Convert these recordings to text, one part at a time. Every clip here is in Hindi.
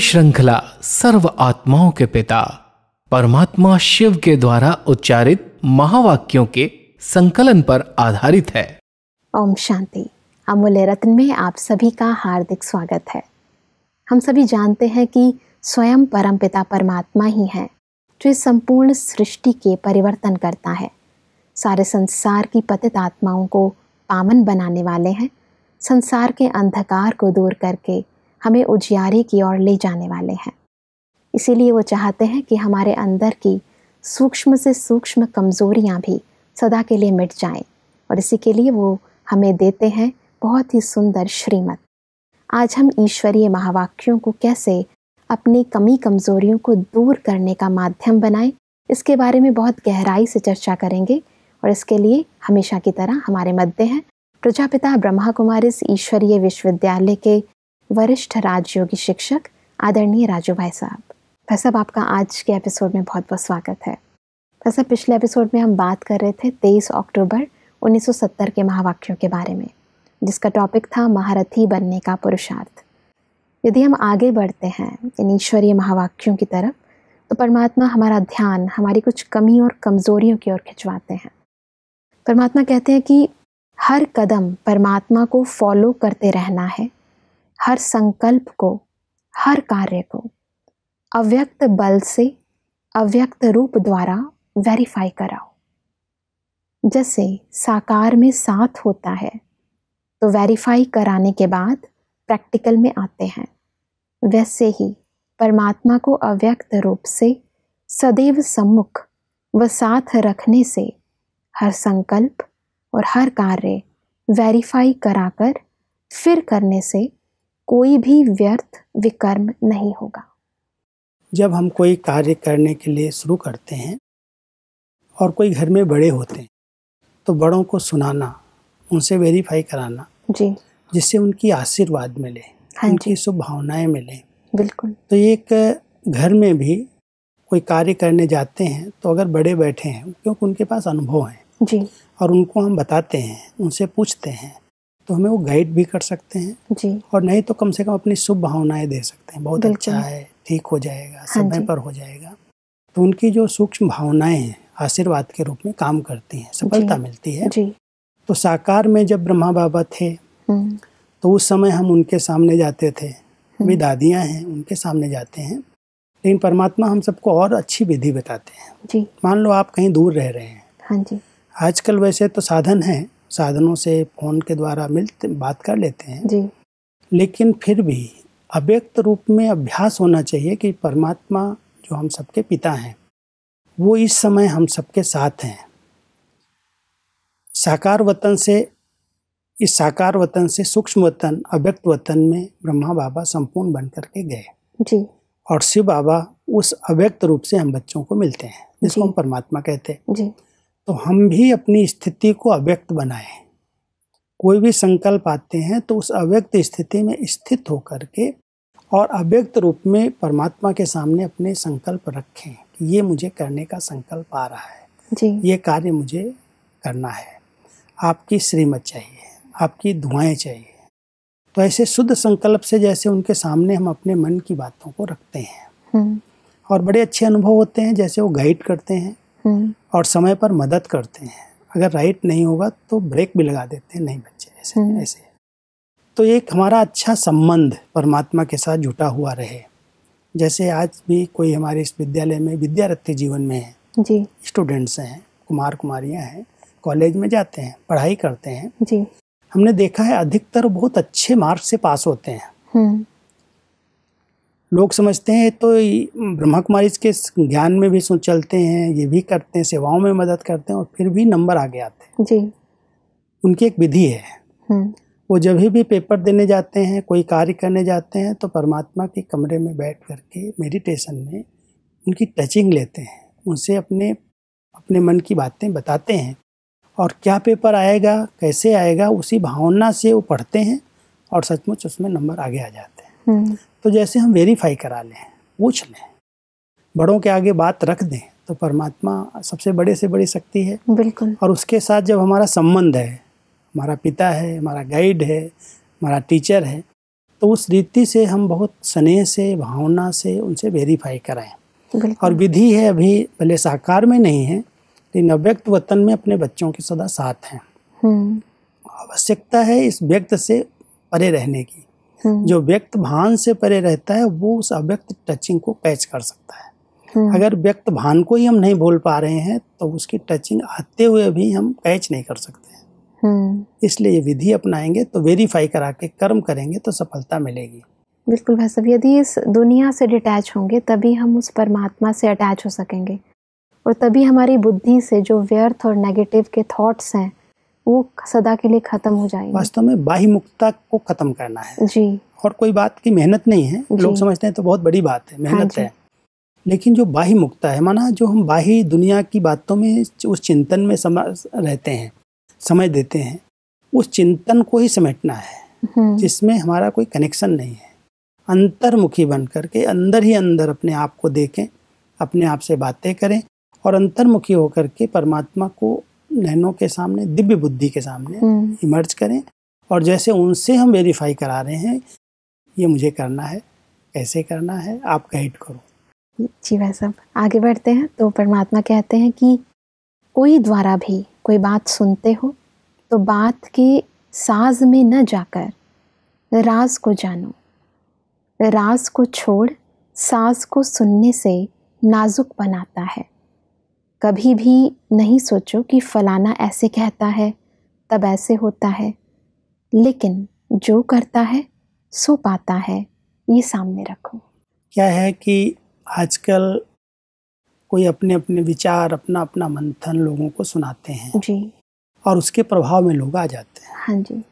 श्रृंखला सर्व आत्माओं के पिता परमात्मा शिव के द्वारा उच्चारित महावाक्यों के संकलन पर आधारित है ओम शांति अमूल्य रत्न में आप सभी का हार्दिक स्वागत है हम सभी जानते हैं कि स्वयं परमपिता परमात्मा ही है जो इस संपूर्ण सृष्टि के परिवर्तन करता है सारे संसार की पतित आत्माओं को पावन बनाने वाले हैं संसार के अंधकार को दूर करके हमें उजियारे की ओर ले जाने वाले हैं इसीलिए वो चाहते हैं कि हमारे अंदर की सूक्ष्म से सूक्ष्म कमज़ोरियाँ भी सदा के लिए मिट जाएं और इसी के लिए वो हमें देते हैं बहुत ही सुंदर श्रीमत आज हम ईश्वरीय महावाक्यों को कैसे अपनी कमी कमज़ोरियों को दूर करने का माध्यम बनाएं इसके बारे में बहुत गहराई से चर्चा करेंगे और इसके लिए हमेशा की तरह हमारे मध्य हैं प्रजापिता ब्रह्मा कुमारी ईश्वरीय विश्वविद्यालय के वरिष्ठ राजयोगी शिक्षक आदरणीय राजू भाई साहब भाई साहब आपका आज के एपिसोड में बहुत बहुत स्वागत है भाई साहब पिछले एपिसोड में हम बात कर रहे थे 23 अक्टूबर 1970 के महावाक्यों के बारे में जिसका टॉपिक था महारथी बनने का पुरुषार्थ यदि हम आगे बढ़ते हैं इन ईश्वरीय महावाक्यों की तरफ तो परमात्मा हमारा ध्यान हमारी कुछ कमी और कमज़ोरियों की ओर खिंचवाते हैं परमात्मा कहते हैं कि हर कदम परमात्मा को फॉलो करते रहना है हर संकल्प को हर कार्य को अव्यक्त बल से अव्यक्त रूप द्वारा वेरीफाई कराओ जैसे साकार में साथ होता है तो वेरीफाई कराने के बाद प्रैक्टिकल में आते हैं वैसे ही परमात्मा को अव्यक्त रूप से सदैव सम्मुख व साथ रखने से हर संकल्प और हर कार्य वेरीफाई कराकर फिर करने से कोई भी व्यर्थ विकर्म नहीं होगा जब हम कोई कार्य करने के लिए शुरू करते हैं और कोई घर में बड़े होते हैं तो बड़ों को सुनाना उनसे वेरीफाई कराना जी जिससे उनकी आशीर्वाद मिले हाँ उनकी भावनाएं मिले बिल्कुल तो एक घर में भी कोई कार्य करने जाते हैं तो अगर बड़े बैठे हैं क्योंकि उनके पास अनुभव है जी और उनको हम बताते हैं उनसे पूछते हैं तो हमें वो गाइड भी कर सकते हैं जी और नहीं तो कम से कम अपनी शुभ भावनाएं दे सकते हैं बहुत अच्छा है ठीक हो जाएगा हाँ समय पर हो जाएगा तो उनकी जो सूक्ष्म भावनाएं हैं आशीर्वाद के रूप में काम करती हैं सफलता मिलती है जी। तो साकार में जब ब्रह्मा बाबा थे हम्म। तो उस समय हम उनके सामने जाते थे भी हम्म। दादियाँ हैं उनके सामने जाते हैं लेकिन परमात्मा हम सबको और अच्छी विधि बताते हैं जी मान लो आप कहीं दूर रह रहे हैं हाँ जी आजकल वैसे तो साधन है साधनों से फ़ोन के द्वारा मिलते बात कर लेते हैं जी लेकिन फिर भी अव्यक्त रूप में अभ्यास होना चाहिए कि परमात्मा जो हम सबके पिता हैं वो इस समय हम सबके साथ हैं साकार वतन से इस साकार वतन से सूक्ष्म वतन अव्यक्त वतन में ब्रह्मा बाबा संपूर्ण बन करके गए जी और शिव बाबा उस अव्यक्त रूप से हम बच्चों को मिलते हैं जिसको हम परमात्मा कहते हैं जी तो हम भी अपनी स्थिति को अव्यक्त बनाएं कोई भी संकल्प आते हैं तो उस अव्यक्त स्थिति में स्थित होकर के और अव्यक्त रूप में परमात्मा के सामने अपने संकल्प रखें कि ये मुझे करने का संकल्प आ रहा है जी। ये कार्य मुझे करना है आपकी श्रीमत चाहिए आपकी दुआएं चाहिए तो ऐसे शुद्ध संकल्प से जैसे उनके सामने हम अपने मन की बातों को रखते हैं हम्म। और बड़े अच्छे अनुभव होते हैं जैसे वो गाइड करते हैं हम्म। और समय पर मदद करते हैं अगर राइट नहीं होगा तो ब्रेक भी लगा देते हैं नहीं बच्चे ऐसे हम्म। ऐसे तो एक हमारा अच्छा संबंध परमात्मा के साथ जुटा हुआ रहे जैसे आज भी कोई हमारे इस विद्यालय में विद्यार्थी जीवन में है जी स्टूडेंट्स हैं कुमार कुमारियाँ हैं कॉलेज में जाते हैं पढ़ाई करते हैं जी हमने देखा है अधिकतर बहुत अच्छे मार्क्स से पास होते हैं हम्म। लोग समझते हैं तो ब्रह्मा कुमारी के ज्ञान में भी चलते हैं ये भी करते हैं सेवाओं में मदद करते हैं और फिर भी नंबर आगे आते हैं जी उनकी एक विधि है हम्म। वो जब भी पेपर देने जाते हैं कोई कार्य करने जाते हैं तो परमात्मा के कमरे में बैठ करके मेडिटेशन में उनकी टचिंग लेते हैं उनसे अपने अपने मन की बातें बताते हैं और क्या पेपर आएगा कैसे आएगा उसी भावना से वो पढ़ते हैं और सचमुच उसमें नंबर आगे आ जाते हैं हम्म। तो जैसे हम वेरीफाई करा लें पूछ लें बड़ों के आगे बात रख दें तो परमात्मा सबसे बड़े से बड़ी शक्ति है बिल्कुल और उसके साथ जब हमारा संबंध है हमारा पिता है हमारा गाइड है हमारा टीचर है तो उस रीति से हम बहुत स्नेह से भावना से उनसे वेरीफाई कराएं और विधि है अभी भले साकार में नहीं है लेकिन अव्यक्त वतन में अपने बच्चों के सदा साथ हैं हम्म। आवश्यकता है इस व्यक्त से परे रहने की हम्म। जो व्यक्त भान से परे रहता है वो उस अव्यक्त टचिंग को कैच कर सकता है हम्म। अगर व्यक्त भान को ही हम नहीं बोल पा रहे हैं तो उसकी टचिंग आते हुए भी हम कैच नहीं कर सकते हैं हम्म। इसलिए ये विधि अपनाएंगे तो वेरीफाई करा के कर्म करेंगे तो सफलता मिलेगी बिल्कुल भाई साहब यदि इस दुनिया से डिटैच होंगे तभी हम उस परमात्मा से अटैच हो सकेंगे और तभी हमारी बुद्धि से जो व्यर्थ और नेगेटिव के थॉट्स हैं वो सदा के लिए खत्म हो जाएगी वास्तव में बाह्यमुखता को खत्म करना है जी और कोई बात की मेहनत नहीं है लोग समझते हैं तो बहुत बड़ी बात है मेहनत हाँ है लेकिन जो बाही मुक्ता है माना जो हम बाही दुनिया की बातों में उस चिंतन में समझ रहते हैं समझ देते हैं उस चिंतन को ही समेटना है हम्म। जिसमें हमारा कोई कनेक्शन नहीं है अंतर्मुखी बन करके अंदर ही अंदर अपने आप को देखें अपने आप से बातें करें और अंतर्मुखी होकर के परमात्मा को नैनो के सामने दिव्य बुद्धि के सामने इमर्ज हम्म। करें और जैसे उनसे हम वेरीफाई करा रहे हैं ये मुझे करना है कैसे करना है आप गाइड करो जी भाई साहब आगे बढ़ते हैं तो परमात्मा कहते हैं कि कोई द्वारा भी कोई बात सुनते हो तो बात के साज में न जाकर राज को जानो राज को छोड़ साज को सुनने से नाजुक बनाता है कभी भी नहीं सोचो कि फलाना ऐसे कहता है तब ऐसे होता है लेकिन जो करता है सो पाता है ये सामने रखो क्या है कि आजकल कोई अपने अपने विचार अपना अपना मंथन लोगों को सुनाते हैं जी और उसके प्रभाव में लोग आ जाते हैं हाँ जी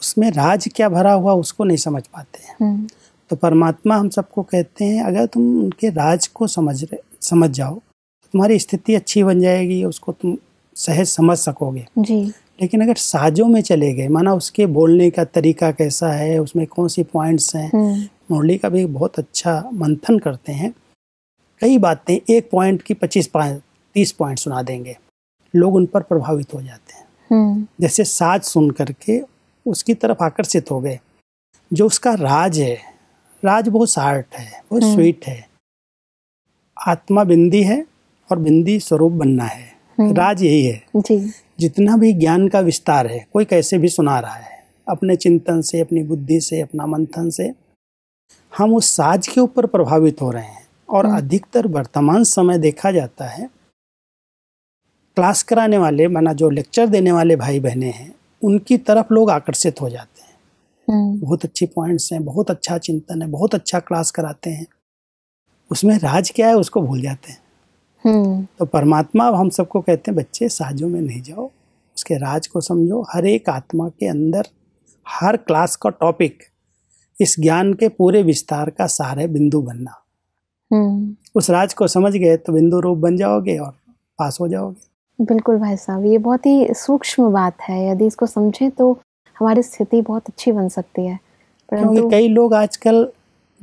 उसमें राज क्या भरा हुआ उसको नहीं समझ पाते हैं हम्म। तो परमात्मा हम सबको कहते हैं अगर तुम उनके राज को समझ रहे समझ जाओ तुम्हारी स्थिति अच्छी बन जाएगी उसको तुम सहज समझ सकोगे जी लेकिन अगर साजों में चले गए माना उसके बोलने का तरीका कैसा है उसमें कौन सी पॉइंट्स हैं हम्म। मुरली का भी बहुत अच्छा मंथन करते हैं कई बातें एक पॉइंट की पच्चीस तीस पॉइंट सुना देंगे लोग उन पर प्रभावित हो जाते हैं हम्म। जैसे साज सुन करके उसकी तरफ आकर्षित हो गए जो उसका राज है राज बहुत सार्ट है बहुत स्वीट हम्म। है आत्मा बिंदी है और बिंदी स्वरूप बनना है हम्म। राज यही है जी जितना भी ज्ञान का विस्तार है कोई कैसे भी सुना रहा है अपने चिंतन से अपनी बुद्धि से अपना मंथन से हम उस साज के ऊपर प्रभावित हो रहे हैं और हम्म। अधिकतर वर्तमान समय देखा जाता है क्लास कराने वाले माना जो लेक्चर देने वाले भाई बहने हैं उनकी तरफ लोग आकर्षित हो जाते हैं हम्म। बहुत अच्छे पॉइंट्स हैं बहुत अच्छा चिंतन है बहुत अच्छा क्लास कराते हैं उसमें राज क्या है उसको भूल जाते हैं हम्म। तो परमात्मा अब हम सबको कहते हैं बच्चे साजों में नहीं जाओ उसके राज को समझो हर एक आत्मा के अंदर हर क्लास का टॉपिक इस ज्ञान के पूरे विस्तार का सार है बिंदु बनना हम्म। उस राज को समझ गए तो बिंदु रूप बन जाओगे और पास हो जाओगे बिल्कुल भाई साहब ये बहुत ही सूक्ष्म बात है यदि इसको समझें तो हमारी स्थिति बहुत अच्छी बन सकती है क्योंकि कई लोग आजकल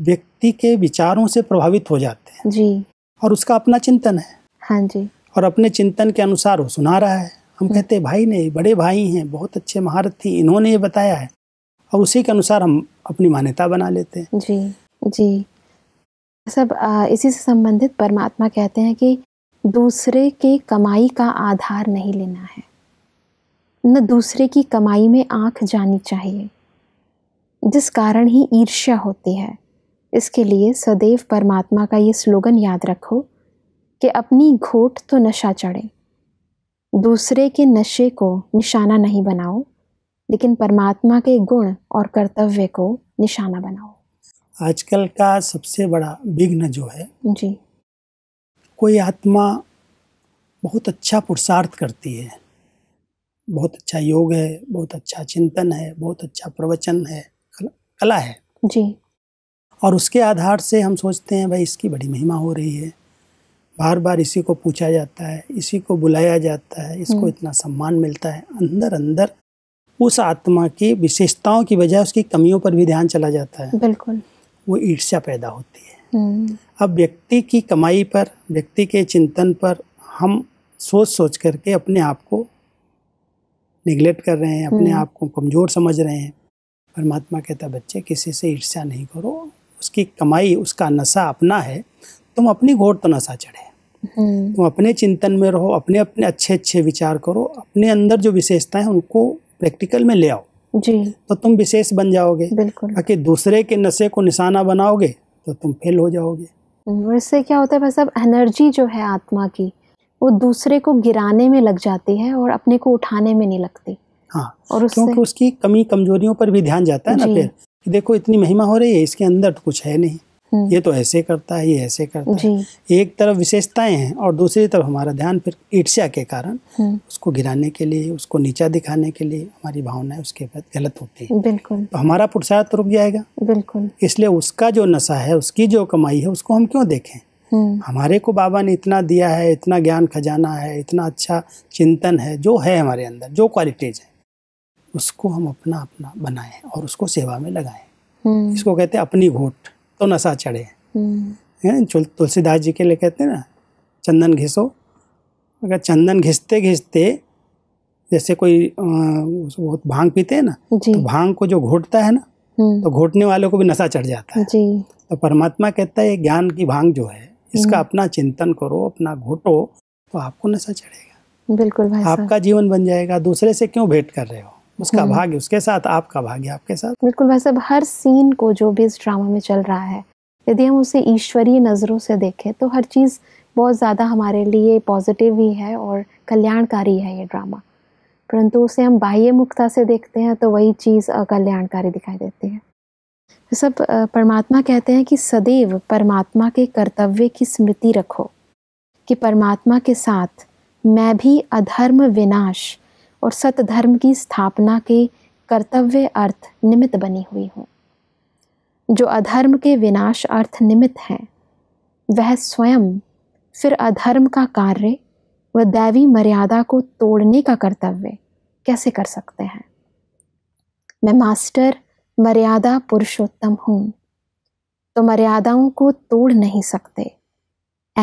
व्यक्ति के विचारों से प्रभावित हो जाते हैं जी और उसका अपना चिंतन है हाँ जी और अपने चिंतन के अनुसार वो सुना रहा है हम हम्म। कहते हैं भाई नहीं बड़े भाई हैं बहुत अच्छे महारथी इन्होंने ये बताया है और उसी के अनुसार हम अपनी मान्यता बना लेते हैं जी जी सब इसी से संबंधित परमात्मा कहते हैं कि दूसरे के कमाई का आधार नहीं लेना है न दूसरे की कमाई में आंख जानी चाहिए जिस कारण ही ईर्ष्या होती है इसके लिए सदैव परमात्मा का ये स्लोगन याद रखो कि अपनी घोट तो नशा चढ़े दूसरे के नशे को निशाना नहीं बनाओ लेकिन परमात्मा के गुण और कर्तव्य को निशाना बनाओ आजकल का सबसे बड़ा विघ्न जो है जी कोई आत्मा बहुत अच्छा पुरुषार्थ करती है बहुत अच्छा योग है बहुत अच्छा चिंतन है बहुत अच्छा प्रवचन है कला है जी और उसके आधार से हम सोचते हैं भाई इसकी बड़ी महिमा हो रही है बार बार इसी को पूछा जाता है इसी को बुलाया जाता है इसको हम्म। इतना सम्मान मिलता है अंदर अंदर उस आत्मा की विशेषताओं की बजाय उसकी कमियों पर भी ध्यान चला जाता है बिल्कुल वो ईर्ष्या पैदा होती है हम्म। अब व्यक्ति की कमाई पर व्यक्ति के चिंतन पर हम सोच सोच करके अपने आप को निग्लेक्ट कर रहे हैं अपने हम्म। आप को कमज़ोर समझ रहे हैं परमात्मा कहता बच्चे किसी से ईर्ष्या नहीं करो उसकी कमाई उसका नशा अपना है तुम अपनी घोट तो नशा चढ़े हम्म। तुम अपने चिंतन में रहो अपने अपने अच्छे अच्छे विचार करो अपने अंदर जो विशेषताएं उनको प्रैक्टिकल में ले आओ जी तो तुम विशेष बन जाओगे बाकी दूसरे के नशे को निशाना बनाओगे तो तुम फेल हो जाओगे इससे क्या होता है भाई एनर्जी जो है आत्मा की वो दूसरे को गिराने में लग जाती है और अपने को उठाने में नहीं लगती हाँ और क्योंकि उसकी कमी कमजोरियों पर भी ध्यान जाता है ना फिर कि देखो इतनी महिमा हो रही है इसके अंदर तो कुछ है नहीं हम्म। ये तो ऐसे करता है ये ऐसे करता है एक तरफ विशेषताएं हैं और दूसरी तरफ हमारा ध्यान फिर ईर्ष्या के कारण हम्म। उसको गिराने के लिए उसको नीचा दिखाने के लिए हमारी भावनाएं उसके बाद गलत होती है बिल्कुल तो हमारा पुरुषार्थ रुक जाएगा बिल्कुल इसलिए उसका जो नशा है उसकी जो कमाई है उसको हम क्यों देखें हम्म। हमारे को बाबा ने इतना दिया है इतना ज्ञान खजाना है इतना अच्छा चिंतन है जो है हमारे अंदर जो क्वालिटीज है उसको हम अपना अपना बनाएं और उसको सेवा में लगाएं हम्म। इसको कहते हैं अपनी घोट तो नशा चढ़े हम्म। तुलसीदास जी के लिए कहते हैं ना चंदन घिसो अगर चंदन घिसते घिसते जैसे कोई बहुत भांग पीते हैं ना तो भांग को जो घोटता है ना हम्म। तो घोटने वाले को भी नशा चढ़ जाता है तो परमात्मा कहता है ज्ञान की भांग जो है इसका अपना चिंतन करो अपना घोटो तो आपको नशा चढ़ेगा बिल्कुल भाई आपका जीवन बन जाएगा दूसरे से क्यों भेंट कर रहे हो उसका हम्म। भाग्य उसके साथ आपका भाग्य आपके साथ बिल्कुल भाई साहब हर सीन को जो भी इस ड्रामा में चल रहा है यदि हम उसे ईश्वरीय नज़रों से देखें तो हर चीज़ बहुत ज़्यादा हमारे लिए पॉजिटिव ही है और कल्याणकारी है ये ड्रामा परंतु उसे हम बाह्य मुखता से देखते हैं तो वही चीज़ अकल्याणकारी दिखाई देती है सब परमात्मा कहते हैं कि सदैव परमात्मा के कर्तव्य की स्मृति रखो कि परमात्मा के साथ मैं भी अधर्म विनाश और सत धर्म की स्थापना के कर्तव्य अर्थ निमित्त बनी हुई हूँ जो अधर्म के विनाश अर्थ निमित्त है वह स्वयं फिर अधर्म का कार्य व दैवी मर्यादा को तोड़ने का कर्तव्य कैसे कर सकते हैं मैं मास्टर मर्यादा पुरुषोत्तम हूँ तो मर्यादाओं को तोड़ नहीं सकते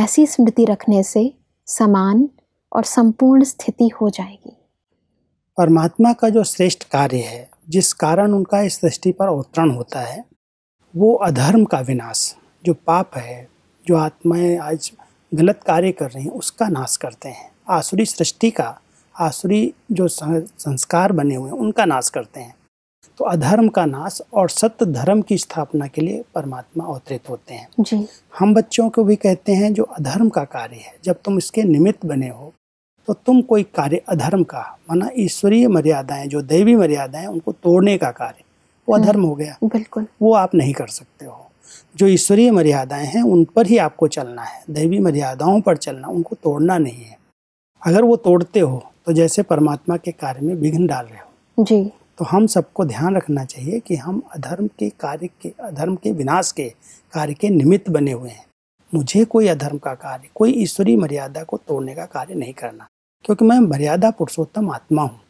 ऐसी स्मृति रखने से समान और संपूर्ण स्थिति हो जाएगी परमात्मा का जो श्रेष्ठ कार्य है जिस कारण उनका इस सृष्टि पर अवतरण होता है वो अधर्म का विनाश जो पाप है जो आत्माएं आज गलत कार्य कर रही हैं उसका नाश करते हैं आसुरी सृष्टि का आसुरी जो संस्कार बने हुए हैं उनका नाश करते हैं तो अधर्म का नाश और सत्य धर्म की स्थापना के लिए परमात्मा अवतरित होते हैं जी। हम बच्चों को भी कहते हैं जो अधर्म का कार्य है जब तुम इसके निमित्त बने हो तो तुम कोई कार्य अधर्म का माना ईश्वरीय मर्यादाएं जो दैवी मर्यादाएं उनको तोड़ने का कार्य वो हम्म। अधर्म हो गया बिल्कुल वो आप नहीं कर सकते हो जो ईश्वरीय मर्यादाएं हैं उन पर ही आपको चलना है दैवी मर्यादाओं पर चलना उनको तोड़ना नहीं है अगर वो तोड़ते हो तो जैसे परमात्मा के कार्य में विघ्न डाल रहे हो जी तो हम सबको ध्यान रखना चाहिए कि हम अधर्म के कार्य के अधर्म के विनाश के कार्य के निमित्त बने हुए हैं मुझे कोई अधर्म का कार्य कोई ईश्वरीय मर्यादा को तोड़ने का कार्य नहीं करना क्योंकि मैं मर्यादा पुरुषोत्तम आत्मा हूँ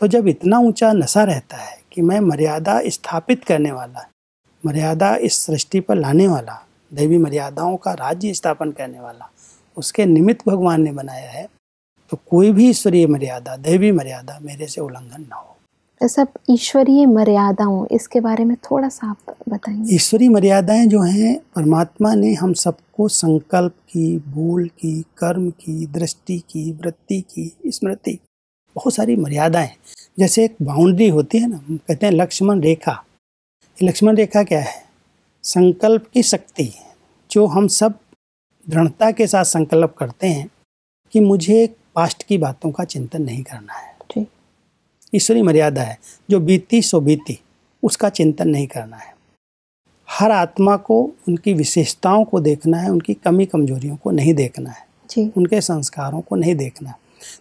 तो जब इतना ऊंचा नशा रहता है कि मैं मर्यादा स्थापित करने वाला मर्यादा इस सृष्टि पर लाने वाला देवी मर्यादाओं का राज्य स्थापन करने वाला उसके निमित्त भगवान ने बनाया है तो कोई भी ईश्वरीय मर्यादा देवी मर्यादा मेरे से उल्लंघन ना हो सब ईश्वरीय मर्यादाओं इसके बारे में थोड़ा सा आप बताएंगे ईश्वरीय मर्यादाएं जो हैं परमात्मा ने हम सबको संकल्प की भूल की कर्म की दृष्टि की वृत्ति की स्मृति बहुत सारी मर्यादाएं जैसे एक बाउंड्री होती है ना हम कहते हैं लक्ष्मण रेखा लक्ष्मण रेखा क्या है संकल्प की शक्ति जो हम सब दृढ़ता के साथ संकल्प करते हैं कि मुझे पास्ट की बातों का चिंतन नहीं करना है ईश्वरी मर्यादा है जो बीती सो बीती उसका चिंतन नहीं करना है हर आत्मा को उनकी विशेषताओं को देखना है उनकी कमी कमजोरियों को नहीं देखना है जी। उनके संस्कारों को नहीं देखना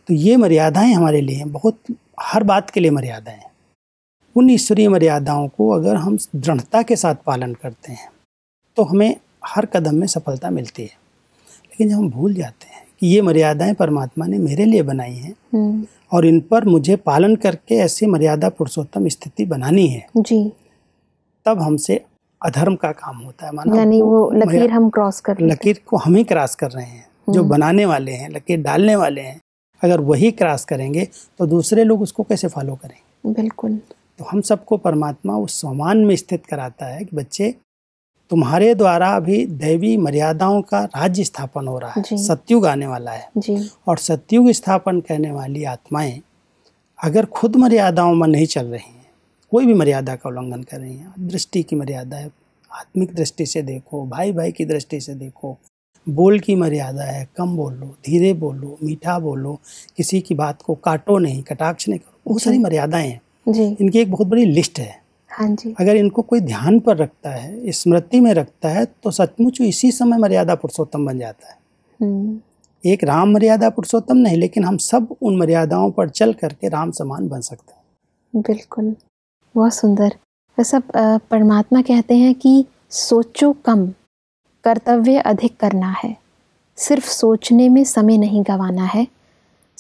तो ये मर्यादाएं हमारे लिए बहुत हर बात के लिए मर्यादाएं उन ईश्वरीय मर्यादाओं को अगर हम दृढ़ता के साथ पालन करते हैं तो हमें हर कदम में सफलता मिलती है लेकिन जब हम भूल जाते हैं कि ये मर्यादाएं परमात्मा ने मेरे लिए बनाई हैं हम्म। और इन पर मुझे पालन करके ऐसी मर्यादा पुरुषोत्तम स्थिति बनानी है जी तब हमसे अधर्म का काम होता है माना यानी वो लकीर हम क्रॉस कर लकीर को हम ही क्रॉस कर रहे हैं हम्म। जो बनाने वाले हैं लकीर डालने वाले हैं अगर वही क्रॉस करेंगे तो दूसरे लोग उसको कैसे फॉलो करेंगे बिल्कुल तो हम सबको परमात्मा उस समान में स्थित कराता है कि बच्चे तुम्हारे द्वारा अभी दैवी मर्यादाओं का राज्य स्थापन हो रहा है सत्युग आने वाला है जी। और सत्युग स्थापन करने वाली आत्माएं अगर खुद मर्यादाओं में नहीं चल रही हैं कोई भी मर्यादा का उल्लंघन कर रही हैं दृष्टि की मर्यादा है आत्मिक दृष्टि से देखो भाई भाई की दृष्टि से देखो बोल की मर्यादा है कम बोलो धीरे बोलो मीठा बोलो किसी की बात को काटो नहीं कटाक्ष नहीं करो बहुत सारी मर्यादाएं हैं इनकी एक बहुत बड़ी लिस्ट है हाँ जी अगर इनको कोई ध्यान पर रखता है स्मृति में रखता है तो सचमुच इसी समय मर्यादा पुरुषोत्तम बन जाता है हम्म। एक राम मर्यादा पुरुषोत्तम नहीं लेकिन हम सब उन मर्यादाओं पर चल करके राम समान बन सकते हैं बिल्कुल बहुत सुंदर सब परमात्मा कहते हैं कि सोचो कम कर्तव्य अधिक करना है सिर्फ सोचने में समय नहीं गंवाना है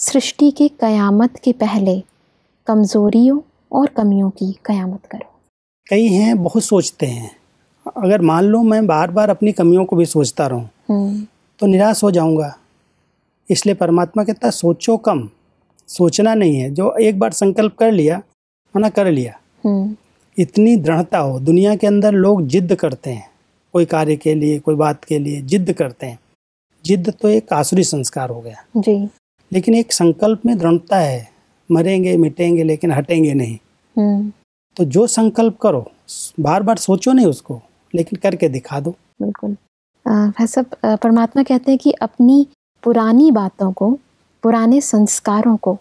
सृष्टि के कयामत के पहले कमज़ोरियों और कमियों की कयामत करो कई हैं बहुत सोचते हैं अगर मान लो मैं बार बार अपनी कमियों को भी सोचता रहूं हम्म। तो निराश हो जाऊंगा इसलिए परमात्मा कहता है सोचो कम सोचना नहीं है जो एक बार संकल्प कर लिया मना कर लिया हम्म। इतनी दृढ़ता हो दुनिया के अंदर लोग जिद्द करते हैं कोई कार्य के लिए कोई बात के लिए जिद्द करते हैं जिद्द तो एक आसुरी संस्कार हो गया जी लेकिन एक संकल्प में दृढ़ता है मरेंगे मिटेंगे लेकिन हटेंगे नहीं हम्म। तो जो संकल्प करो बार बार सोचो नहीं उसको लेकिन करके दिखा दो बिल्कुल भाई साहब परमात्मा कहते हैं कि अपनी पुरानी बातों को पुराने संस्कारों को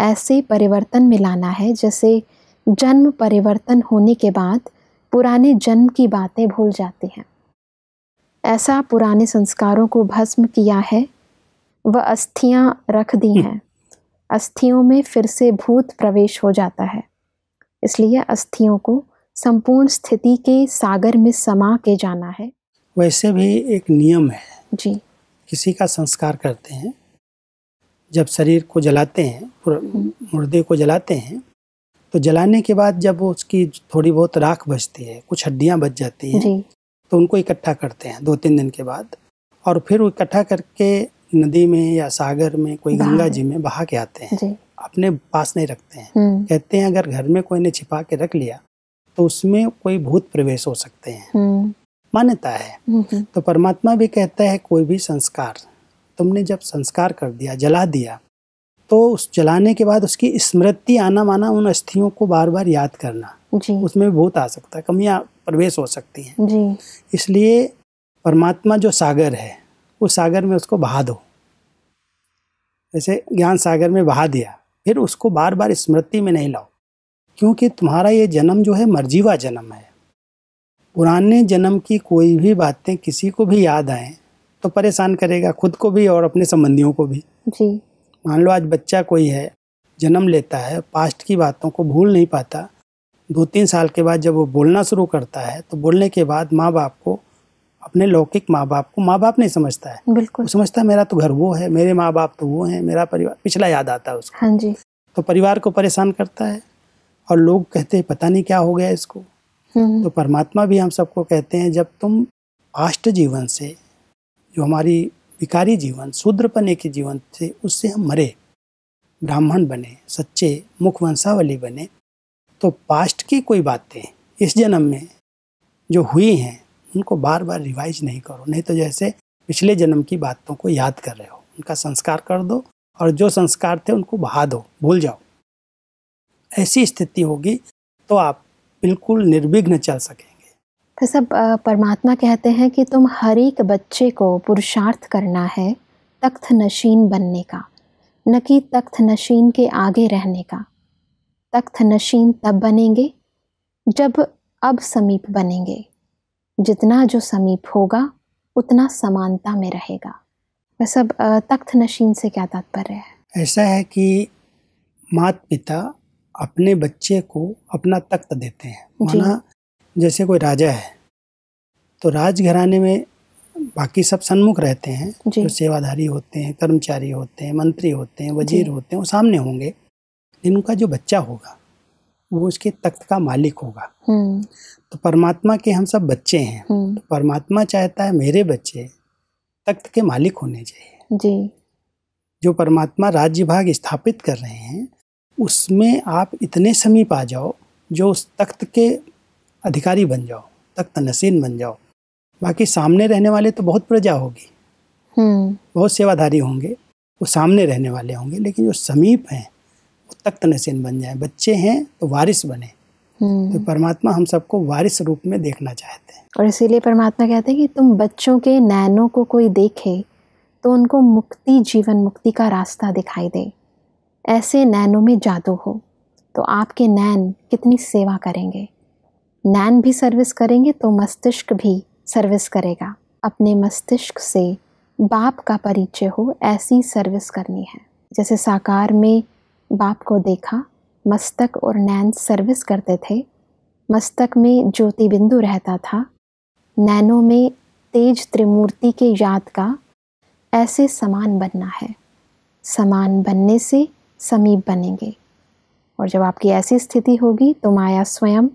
ऐसे परिवर्तन में लाना है जैसे जन्म परिवर्तन होने के बाद पुराने जन्म की बातें भूल जाती हैं ऐसा पुराने संस्कारों को भस्म किया है वह अस्थियाँ रख दी हैं अस्थियों में फिर से भूत प्रवेश हो जाता है इसलिए अस्थियों को संपूर्ण स्थिति के सागर में समा के जाना है वैसे भी एक नियम है जी किसी का संस्कार करते हैं जब शरीर को जलाते हैं हम्म। मुर्दे को जलाते हैं तो जलाने के बाद जब उसकी थोड़ी बहुत राख बचती है कुछ हड्डियां बच जाती हैं तो उनको इकट्ठा करते हैं दो तीन दिन के बाद और फिर वो इकट्ठा करके नदी में या सागर में कोई गंगा जी में बहा के आते हैं अपने पास नहीं रखते हैं हम्म। कहते हैं अगर घर में कोई ने छिपा के रख लिया तो उसमें कोई भूत प्रवेश हो सकते हैं हम्म। मान्यता है हम्म। तो परमात्मा भी कहता है कोई भी संस्कार तुमने जब संस्कार कर दिया जला दिया तो उस जलाने के बाद उसकी स्मृति आना माना उन अस्थियों को बार बार याद करना उसमें भूत आ सकता है कमियाँ प्रवेश हो सकती हैं इसलिए परमात्मा जो सागर है उस सागर में उसको बहा दो जैसे ज्ञान सागर में बहा दिया फिर उसको बार बार स्मृति में नहीं लाओ क्योंकि तुम्हारा ये जन्म जो है मर्जीवा जन्म है पुराने जन्म की कोई भी बातें किसी को भी याद आए तो परेशान करेगा खुद को भी और अपने संबंधियों को भी जी मान लो आज बच्चा कोई है जन्म लेता है पास्ट की बातों को भूल नहीं पाता दो तीन साल के बाद जब वो बोलना शुरू करता है तो बोलने के बाद माँ बाप को अपने लौकिक माँ बाप को माँ बाप नहीं समझता है बिल्कुल समझता है मेरा तो घर वो है मेरे माँ बाप तो वो है मेरा परिवार पिछला याद आता है उसको हाँ जी तो परिवार को परेशान करता है और लोग कहते हैं पता नहीं क्या हो गया इसको हम्म। तो परमात्मा भी हम सबको कहते हैं जब तुम आष्ट जीवन से जो हमारी विकारी जीवन शूद्रपने के जीवन थे उससे हम मरे ब्राह्मण बने सच्चे मुख वंशावली बने तो पास्ट की कोई बातें इस जन्म में जो हुई हैं उनको बार बार रिवाइज नहीं करो नहीं तो जैसे पिछले जन्म की बातों को याद कर रहे हो उनका संस्कार कर दो और जो संस्कार थे उनको बहा दो भूल जाओ ऐसी स्थिति होगी तो आप बिल्कुल निर्विघ्न चल सकेंगे तो सब परमात्मा कहते हैं कि तुम हर एक बच्चे को पुरुषार्थ करना है तख्त नशीन बनने का न कि तख्त नशीन के आगे रहने का तख्त नशीन तब बनेंगे जब अब समीप बनेंगे जितना जो समीप होगा उतना समानता में रहेगा वह सब तख्त नशीन से क्या तात्पर्य है ऐसा है कि माता पिता अपने बच्चे को अपना तख्त देते हैं माना जैसे कोई राजा है तो राजघराने में बाकी सब सन्मुख रहते हैं जो सेवाधारी होते हैं कर्मचारी होते हैं मंत्री होते हैं वजीर होते हैं वो सामने होंगे इनका जो बच्चा होगा वो उसके तख्त का मालिक होगा हम्म। तो परमात्मा के हम सब बच्चे हैं हम्म। तो परमात्मा चाहता है मेरे बच्चे तख्त के मालिक होने चाहिए जी जो परमात्मा राज्य भाग स्थापित कर रहे हैं उसमें आप इतने समीप आ जाओ जो उस तख्त के अधिकारी बन जाओ तख्त नसीन बन जाओ बाकी सामने रहने वाले तो बहुत प्रजा होगी हम्म। बहुत सेवाधारी होंगे वो सामने रहने वाले होंगे लेकिन जो समीप हैं वो तख्त नसीन बन जाए बच्चे हैं तो वारिस बने हम्म। तो परमात्मा हम सबको वारिस रूप में देखना चाहते हैं और इसीलिए परमात्मा कहते हैं कि तुम बच्चों के नैनों को कोई देखे तो उनको मुक्ति जीवन मुक्ति का रास्ता दिखाई दे ऐसे नैनों में जादू हो तो आपके नैन कितनी सेवा करेंगे नैन भी सर्विस करेंगे तो मस्तिष्क भी सर्विस करेगा अपने मस्तिष्क से बाप का परिचय हो ऐसी सर्विस करनी है जैसे साकार में बाप को देखा मस्तक और नैन सर्विस करते थे मस्तक में ज्योति बिंदु रहता था नैनों में तेज त्रिमूर्ति के याद का ऐसे समान बनना है समान बनने से समीप बनेंगे और जब आपकी ऐसी स्थिति होगी तो माया स्वयं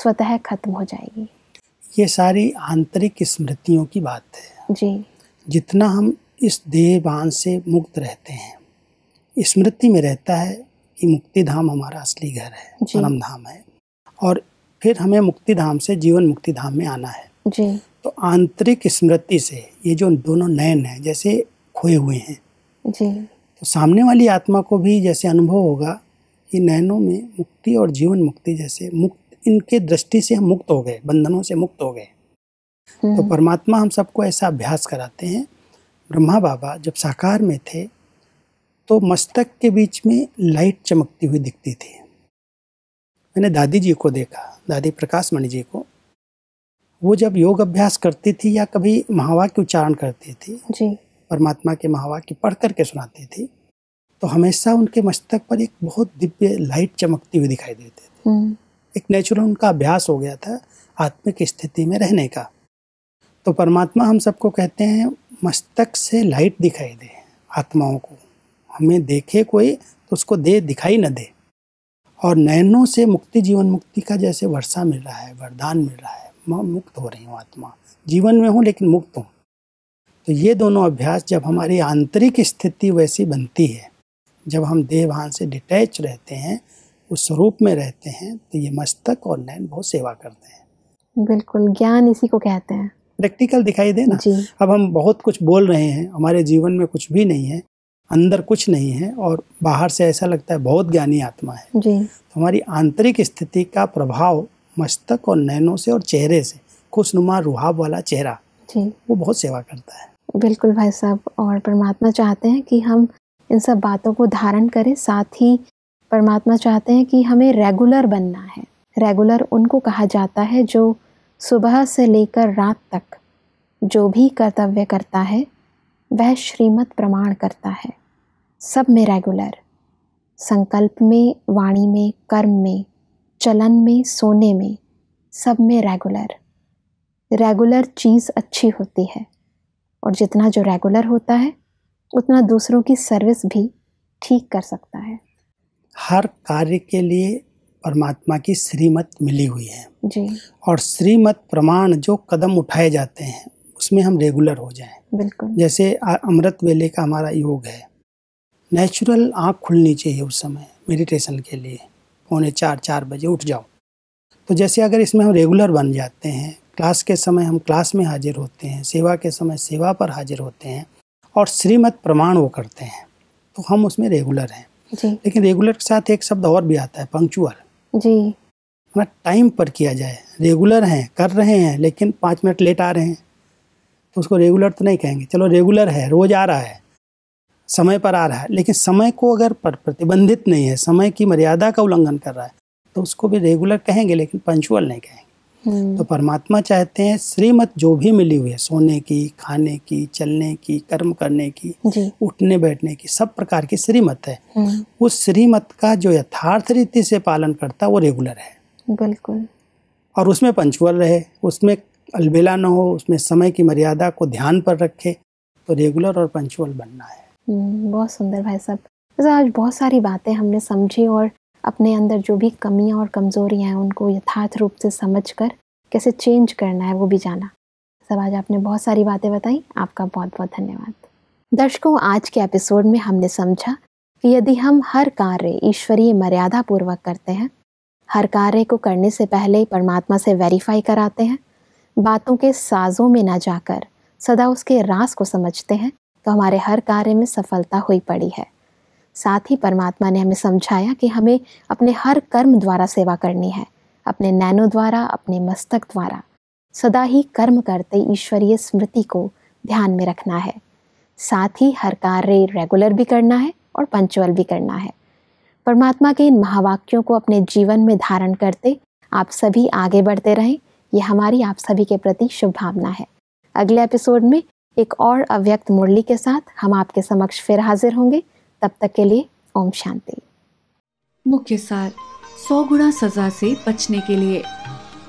स्वतः खत्म हो जाएगी ये सारी आंतरिक स्मृतियों की बात है जी जितना हम इस बांध से मुक्त रहते हैं स्मृति में रहता है कि मुक्ति धाम हमारा असली घर है परम धाम है और फिर हमें मुक्ति धाम से जीवन मुक्ति धाम में आना है जी तो आंतरिक स्मृति से ये जो दोनों नयन हैं जैसे खोए हुए हैं जी तो सामने वाली आत्मा को भी जैसे अनुभव होगा कि नयनों में मुक्ति और जीवन मुक्ति जैसे मुक्त इनके दृष्टि से हम मुक्त हो गए बंधनों से मुक्त हो गए तो हम्म। परमात्मा हम सबको ऐसा अभ्यास कराते हैं ब्रह्मा बाबा जब साकार में थे तो मस्तक के बीच में लाइट चमकती हुई दिखती थी मैंने दादी जी को देखा दादी प्रकाश मणि जी को वो जब योग अभ्यास करती थी या कभी महावाक्य उच्चारण करती थी जी परमात्मा के महावाक्य पढ़ करके सुनाती थी तो हमेशा उनके मस्तक पर एक बहुत दिव्य लाइट चमकती हुई दिखाई देती थी हम्म। एक नेचुरल उनका अभ्यास हो गया था आत्मिक स्थिति में रहने का तो परमात्मा हम सबको कहते हैं मस्तक से लाइट दिखाई दे आत्माओं को हमें देखे कोई तो उसको दे दिखाई न दे और नयनों से मुक्ति जीवन मुक्ति का जैसे वर्षा मिल रहा है वरदान मिल रहा है मैं मुक्त हो रही हूँ आत्मा जीवन में हूँ लेकिन मुक्त हूँ तो ये दोनों अभ्यास जब हमारी आंतरिक स्थिति वैसी बनती है जब हम देहभान से डिटैच रहते हैं उस स्वरूप में रहते हैं तो ये मस्तक और नैन बहुत सेवा करते हैं बिल्कुल ज्ञान इसी को कहते हैं प्रैक्टिकल दिखाई दे ना अब हम बहुत कुछ बोल रहे हैं हमारे जीवन में कुछ भी नहीं है अंदर कुछ नहीं है और बाहर से ऐसा लगता है बहुत ज्ञानी आत्मा है जी। तो हमारी आंतरिक स्थिति का प्रभाव मस्तक और नैनों से और चेहरे से खुशनुमा रुहाब वाला चेहरा जी। वो बहुत सेवा करता है बिल्कुल भाई साहब और परमात्मा चाहते हैं कि हम इन सब बातों को धारण करें साथ ही परमात्मा चाहते हैं कि हमें रेगुलर बनना है रेगुलर उनको कहा जाता है जो सुबह से लेकर रात तक जो भी कर्तव्य करता है वह श्रीमत प्रमाण करता है सब में रेगुलर संकल्प में वाणी में कर्म में चलन में सोने में सब में रेगुलर रेगुलर चीज़ अच्छी होती है और जितना जो रेगुलर होता है उतना दूसरों की सर्विस भी ठीक कर सकता है हर कार्य के लिए परमात्मा की श्रीमत मिली हुई है जी और श्रीमत प्रमाण जो कदम उठाए जाते हैं उसमें हम रेगुलर हो जाएं बिल्कुल जैसे अमृत वेले का हमारा योग है नेचुरल आँख खुलनी चाहिए उस समय मेडिटेशन के लिए पौने चार चार बजे उठ जाओ तो जैसे अगर इसमें हम रेगुलर बन जाते हैं क्लास के समय हम क्लास में हाजिर होते हैं सेवा के समय सेवा पर हाजिर होते हैं और श्रीमत प्रमाण वो करते हैं तो हम उसमें रेगुलर हैं लेकिन रेगुलर के साथ एक शब्द और भी आता है पंक्चुअल जी टाइम मतलब पर किया जाए रेगुलर हैं कर रहे हैं लेकिन पाँच मिनट लेट आ रहे हैं उसको रेगुलर तो नहीं कहेंगे चलो रेगुलर है रोज़ आ रहा है समय पर आ रहा है लेकिन समय को अगर प्रतिबंधित नहीं है समय की मर्यादा का उल्लंघन कर रहा है तो उसको भी रेगुलर कहेंगे लेकिन पंचुअल नहीं कहेंगे हम्म। तो परमात्मा चाहते हैं श्रीमत जो भी मिली हुई है सोने की खाने की चलने की कर्म करने की उठने बैठने की सब प्रकार की श्रीमत है हम्म। उस श्रीमत का जो यथार्थ रीति से पालन करता है वो रेगुलर है बिल्कुल और उसमें पंचुअल रहे उसमें अलबेला ना हो उसमें समय की मर्यादा को ध्यान पर रखे तो रेगुलर और पंचुअल बनना है हम्म, बहुत सुंदर भाई साहब जैसे आज बहुत सारी बातें हमने समझी और अपने अंदर जो भी कमियां और कमज़ोरियां हैं उनको यथार्थ रूप से समझ कर कैसे चेंज करना है वो भी जाना सब आज आपने बहुत सारी बातें बताई आपका बहुत बहुत धन्यवाद दर्शकों आज के एपिसोड में हमने समझा कि यदि हम हर कार्य ईश्वरीय मर्यादा पूर्वक करते हैं हर कार्य को करने से पहले परमात्मा से वेरीफाई कराते हैं बातों के साजों में ना जाकर सदा उसके रास को समझते हैं तो हमारे हर कार्य में सफलता हुई पड़ी है साथ ही परमात्मा ने हमें समझाया कि हमें अपने हर कर्म द्वारा सेवा करनी है अपने नैनो द्वारा अपने मस्तक द्वारा सदा ही कर्म करते ईश्वरीय स्मृति को ध्यान में रखना है साथ ही हर कार्य रेगुलर भी करना है और पंचुअल भी करना है परमात्मा के इन महावाक्यों को अपने जीवन में धारण करते आप सभी आगे बढ़ते रहें ये हमारी आप सभी के प्रति शुभकामना है अगले एपिसोड में एक और अव्यक्त मुरली के साथ हम आपके समक्ष फिर हाजिर होंगे तब तक के लिए ओम शांति मुख्य सार सौ गुणा सजा से बचने के लिए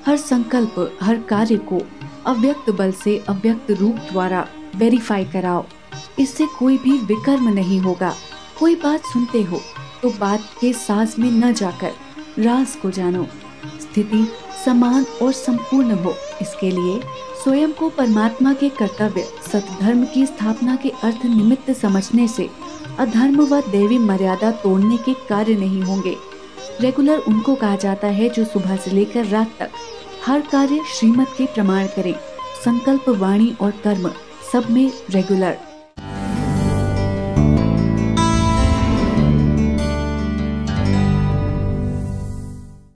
हर संकल्प हर कार्य को अव्यक्त बल से अव्यक्त रूप द्वारा वेरीफाई कराओ इससे कोई भी विकर्म नहीं होगा कोई बात सुनते हो तो बात के सास में न जाकर राज को जानो स्थिति समान और संपूर्ण हो इसके लिए स्वयं को परमात्मा के कर्तव्य सतधर्म की स्थापना के अर्थ निमित्त समझने से अधर्म व देवी मर्यादा तोड़ने के कार्य नहीं होंगे रेगुलर उनको कहा जाता है जो सुबह से लेकर रात तक हर कार्य श्रीमत के प्रमाण करें संकल्प वाणी और कर्म सब में रेगुलर